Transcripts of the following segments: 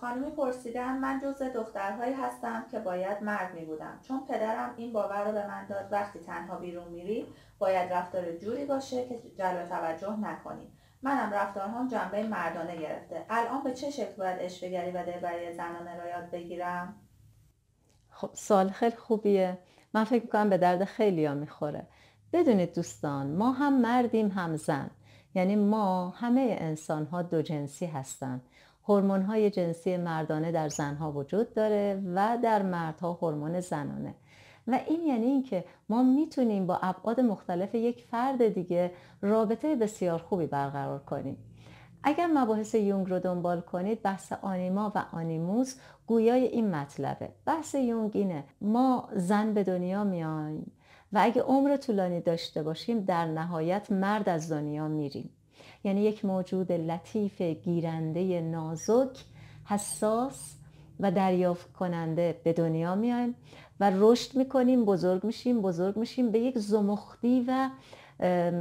خانمی پرسیدن من جز دخترهایی هستم که باید مرد می بودم چون پدرم این باور رو به من داد وقتی تنها بیرون میری باید رفتار جوری باشه که جلب توجه نکنی منم رفتارهام جنبه مردانه گرفته الان به چه شکل باید عشوهگری و دلبری زنانه را یاد بگیرم خب سال خیلی خوبیه من فکر میکنم به درد خیلی ها میخوره بدونید دوستان ما هم مردیم هم زن یعنی ما همه انسان ها دو جنسی هستن هورمون های جنسی مردانه در زنها وجود داره و در مردها هورمون زنانه و این یعنی اینکه ما میتونیم با ابعاد مختلف یک فرد دیگه رابطه بسیار خوبی برقرار کنیم اگر مباحث یونگ رو دنبال کنید بحث آنیما و آنیموس گویای این مطلبه بحث یونگ اینه ما زن به دنیا میایم و اگه عمر طولانی داشته باشیم در نهایت مرد از دنیا میریم یعنی یک موجود لطیف گیرنده نازک حساس و دریافت کننده به دنیا میایم و رشد میکنیم بزرگ میشیم بزرگ میشیم به یک زمختی و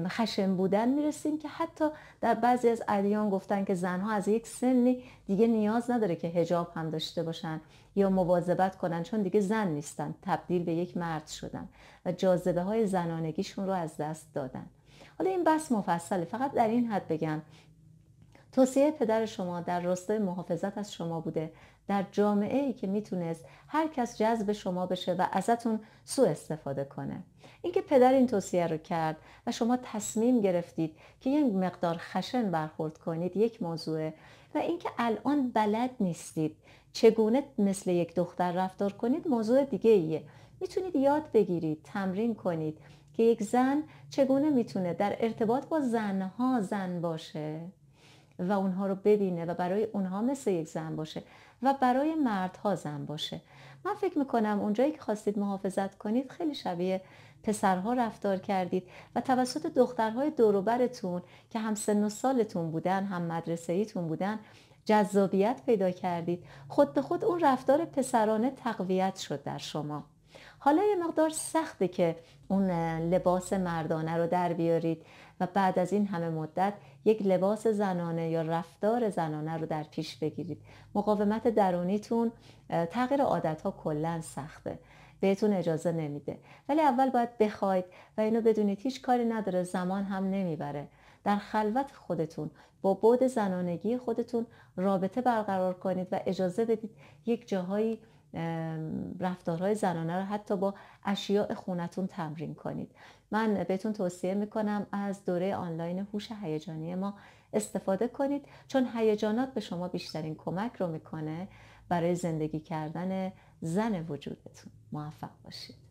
خشم بودن میرسیم که حتی در بعضی از ادیان گفتن که زنها از یک سنی دیگه نیاز نداره که هجاب هم داشته باشن یا مواظبت کنن چون دیگه زن نیستن تبدیل به یک مرد شدن و جاذبه های زنانگیشون رو از دست دادن حالا این بس مفصله فقط در این حد بگم توصیه پدر شما در راستای محافظت از شما بوده در جامعه ای که میتونست هر کس جذب شما بشه و ازتون سوء استفاده کنه اینکه پدر این توصیه رو کرد و شما تصمیم گرفتید که یک مقدار خشن برخورد کنید یک موضوعه و اینکه الان بلد نیستید چگونه مثل یک دختر رفتار کنید موضوع دیگه ایه میتونید یاد بگیرید تمرین کنید که یک زن چگونه میتونه در ارتباط با زنها زن باشه و اونها رو ببینه و برای اونها مثل یک زن باشه و برای مردها زن باشه من فکر میکنم اونجایی که خواستید محافظت کنید خیلی شبیه پسرها رفتار کردید و توسط دخترهای دوروبرتون که هم سن و سالتون بودن هم مدرسه ایتون بودن جذابیت پیدا کردید خود به خود اون رفتار پسرانه تقویت شد در شما حالا یه مقدار سخته که اون لباس مردانه رو در بیارید و بعد از این همه مدت یک لباس زنانه یا رفتار زنانه رو در پیش بگیرید مقاومت درونیتون تغییر ها کلا سخته بهتون اجازه نمیده ولی اول باید بخواید و اینو بدونید هیچ کاری نداره زمان هم نمیبره در خلوت خودتون با بود زنانگی خودتون رابطه برقرار کنید و اجازه بدید یک جاهایی رفتارهای زنانه رو حتی با اشیاء خونتون تمرین کنید من بهتون توصیه میکنم از دوره آنلاین هوش هیجانی ما استفاده کنید چون هیجانات به شما بیشترین کمک رو میکنه برای زندگی کردن زن وجودتون موفق باشید